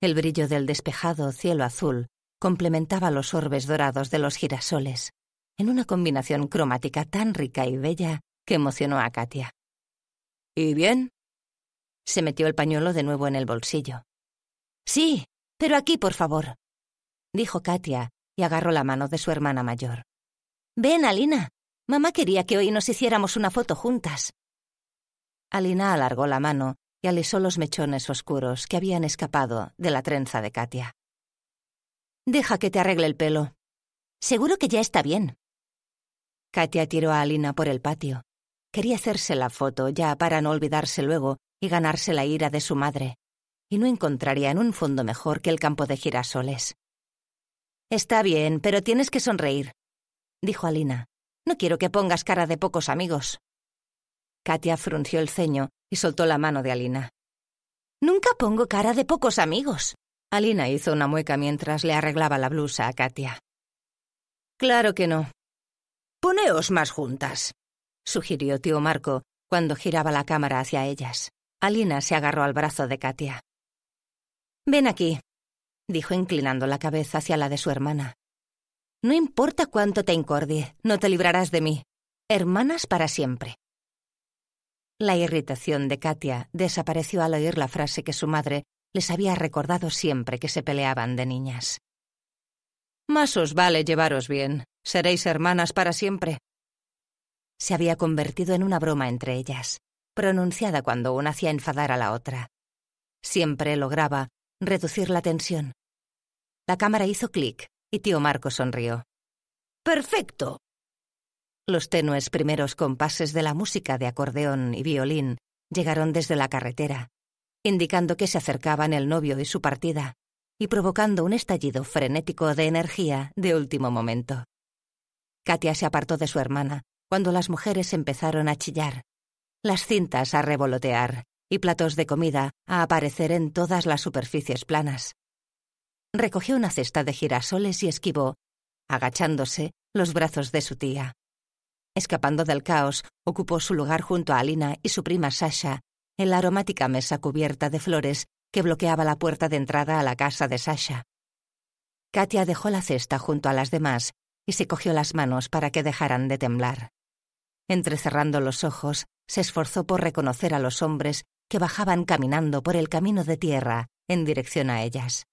El brillo del despejado cielo azul complementaba los orbes dorados de los girasoles, en una combinación cromática tan rica y bella que emocionó a Katia. ¿Y bien? Se metió el pañuelo de nuevo en el bolsillo. Sí, pero aquí, por favor, dijo Katia y agarró la mano de su hermana mayor. Ven, Alina. Mamá quería que hoy nos hiciéramos una foto juntas. Alina alargó la mano y alisó los mechones oscuros que habían escapado de la trenza de Katia. Deja que te arregle el pelo. Seguro que ya está bien. Katia tiró a Alina por el patio. Quería hacerse la foto ya para no olvidarse luego y ganarse la ira de su madre. Y no encontraría en un fondo mejor que el campo de girasoles. Está bien, pero tienes que sonreír, dijo Alina. No quiero que pongas cara de pocos amigos. Katia frunció el ceño y soltó la mano de Alina. Nunca pongo cara de pocos amigos. Alina hizo una mueca mientras le arreglaba la blusa a Katia. Claro que no. Poneos más juntas, sugirió tío Marco cuando giraba la cámara hacia ellas. Alina se agarró al brazo de Katia. Ven aquí, dijo inclinando la cabeza hacia la de su hermana. No importa cuánto te incordie, no te librarás de mí. Hermanas para siempre. La irritación de Katia desapareció al oír la frase que su madre les había recordado siempre que se peleaban de niñas. Más os vale llevaros bien. Seréis hermanas para siempre. Se había convertido en una broma entre ellas, pronunciada cuando una hacía enfadar a la otra. Siempre lograba reducir la tensión. La cámara hizo clic y tío Marco sonrió. Perfecto. Los tenues primeros compases de la música de acordeón y violín llegaron desde la carretera, indicando que se acercaban el novio y su partida, y provocando un estallido frenético de energía de último momento. Katia se apartó de su hermana cuando las mujeres empezaron a chillar, las cintas a revolotear y platos de comida a aparecer en todas las superficies planas. Recogió una cesta de girasoles y esquivó, agachándose, los brazos de su tía. Escapando del caos, ocupó su lugar junto a Alina y su prima Sasha, en la aromática mesa cubierta de flores que bloqueaba la puerta de entrada a la casa de Sasha. Katia dejó la cesta junto a las demás y se cogió las manos para que dejaran de temblar. Entrecerrando los ojos, se esforzó por reconocer a los hombres que bajaban caminando por el camino de tierra en dirección a ellas.